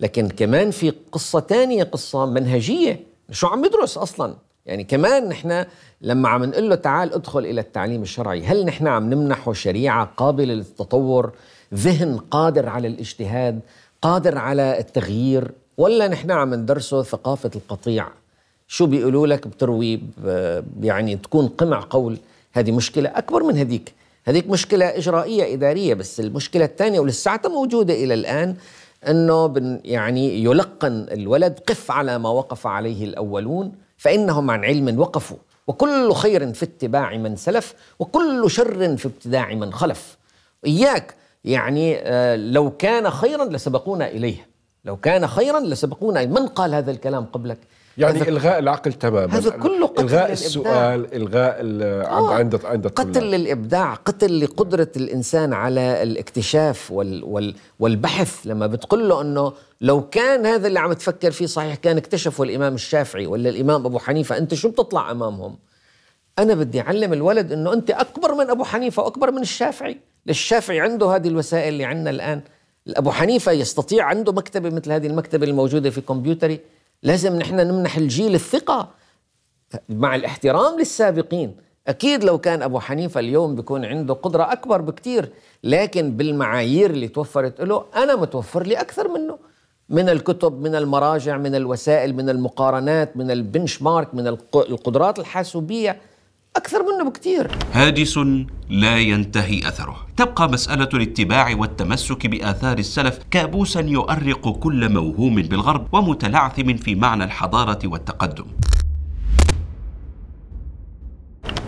لكن كمان في قصة تانية قصة منهجية شو عم يدرس أصلا يعني كمان نحن لما عم نقول له تعال ادخل إلى التعليم الشرعي هل نحن عم نمنحه شريعة قابلة للتطور ذهن قادر على الاجتهاد قادر على التغيير ولا نحن عم ندرسه ثقافة القطيع شو بيقولوا لك بتروي يعني تكون قمع قول هذه مشكلة أكبر من هذيك هذيك مشكلة إجرائية إدارية بس المشكلة الثانية ولساتها موجودة إلى الآن أنه يعني يلقن الولد قف على ما وقف عليه الأولون فإنهم عن علم وقفوا وكل خير في اتباع من سلف وكل شر في ابتداع من خلف إياك يعني آه، لو كان خيرا لسبقونا إليه لو كان خيرا لسبقونا من قال هذا الكلام قبلك يعني الغاء العقل تماما هذا كله قتل الغاء للإبداع. السؤال الغاء عند عند قتل للابداع قتل لقدره الانسان على الاكتشاف وال وال والبحث لما بتقول له انه لو كان هذا اللي عم تفكر فيه صحيح كان اكتشفه الامام الشافعي ولا الامام ابو حنيفه انت شو بتطلع امامهم انا بدي اعلم الولد انه انت اكبر من ابو حنيفه واكبر من الشافعي الشافعي عنده هذه الوسائل اللي عندنا الان ابو حنيفه يستطيع عنده مكتبه مثل هذه المكتبه الموجوده في كمبيوتري لازم نحن نمنح الجيل الثقة مع الاحترام للسابقين أكيد لو كان أبو حنيفة اليوم بيكون عنده قدرة أكبر بكتير لكن بالمعايير اللي توفرت له أنا متوفر لي أكثر منه من الكتب من المراجع من الوسائل من المقارنات من البنش مارك من القدرات الحاسوبية أكثر منه بكثير هاجس لا ينتهي أثره تبقى مسألة الاتباع والتمسك بآثار السلف كابوسا يؤرق كل موهوم بالغرب ومتلعثم في معنى الحضارة والتقدم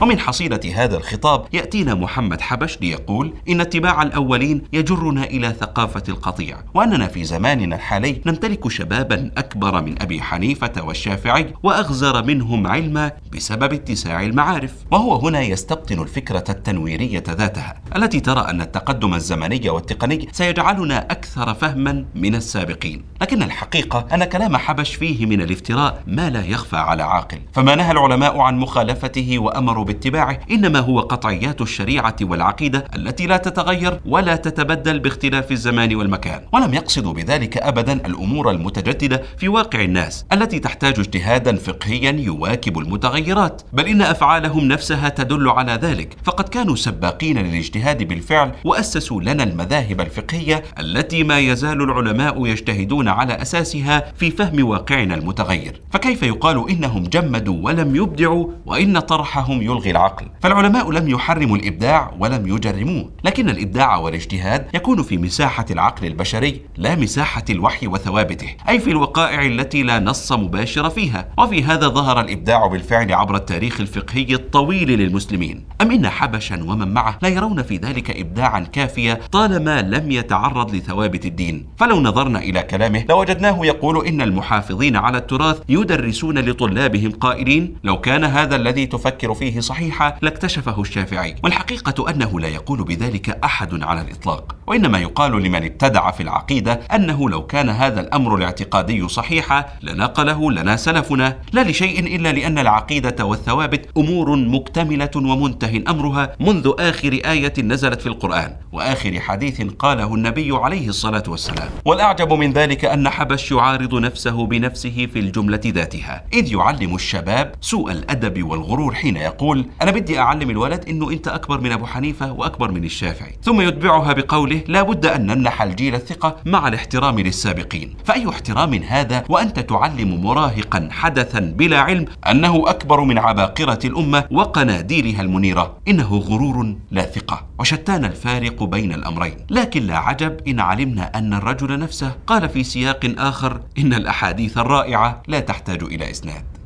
ومن حصيلة هذا الخطاب يأتينا محمد حبش ليقول إن اتباع الأولين يجرنا إلى ثقافة القطيع وأننا في زماننا الحالي نمتلك شبابا أكبر من أبي حنيفة والشافعي وأغزر منهم علما بسبب اتساع المعارف وهو هنا يستبطن الفكرة التنويرية ذاتها التي ترى أن التقدم الزمني والتقني سيجعلنا أكثر فهما من السابقين لكن الحقيقة أن كلام حبش فيه من الافتراء ما لا يخفى على عاقل فما نهى العلماء عن مخالفته وأمروا باتباعه إنما هو قطعيات الشريعة والعقيدة التي لا تتغير ولا تتبدل باختلاف الزمان والمكان ولم يقصدوا بذلك أبدا الأمور المتجددة في واقع الناس التي تحتاج اجتهادا فقهيا يواكب المتغيرات بل إن أفعالهم نفسها تدل على ذلك فقد كانوا سباقين للاجتهاد بالفعل وأسسوا لنا المذاهب الفقهية التي ما يزال العلماء يجتهدون على أساسها في فهم واقعنا المتغير فكيف يقال إنهم جمدوا ولم يبدعوا وإن طرحهم يلغى يلغي العقل فالعلماء لم يحرموا الإبداع ولم يجرموه لكن الإبداع والاجتهاد يكون في مساحة العقل البشري لا مساحة الوحي وثوابته أي في الوقائع التي لا نص مباشر فيها وفي هذا ظهر الإبداع بالفعل عبر التاريخ الفقهي الطويل للمسلمين أم إن حبشا ومن معه لا يرون في ذلك إبداعا كافيا طالما لم يتعرض لثوابت الدين فلو نظرنا إلى كلامه لوجدناه يقول إن المحافظين على التراث يدرسون لطلابهم قائلين لو كان هذا الذي تفكر فيه صحيحة لاكتشفه الشافعي والحقيقة أنه لا يقول بذلك أحد على الإطلاق وإنما يقال لمن ابتدع في العقيدة أنه لو كان هذا الأمر الاعتقادي صحيحا لنقله لنا سلفنا لا لشيء إلا لأن العقيدة والثوابت أمور مكتملة ومنتهي أمرها منذ آخر آية نزلت في القرآن وآخر حديث قاله النبي عليه الصلاة والسلام والأعجب من ذلك أن حبش يعارض نفسه بنفسه في الجملة ذاتها إذ يعلم الشباب سوء الأدب والغرور حين يقول يقول أنا بدي أعلم الولد أنه أنت أكبر من أبو حنيفة وأكبر من الشافعي ثم يتبعها بقوله لا بد أن نمنح الجيل الثقة مع الاحترام للسابقين فأي احترام هذا وأنت تعلم مراهقا حدثا بلا علم أنه أكبر من عباقرة الأمة وقناديلها المنيرة إنه غرور لا ثقة وشتان الفارق بين الأمرين لكن لا عجب إن علمنا أن الرجل نفسه قال في سياق آخر إن الأحاديث الرائعة لا تحتاج إلى إسناد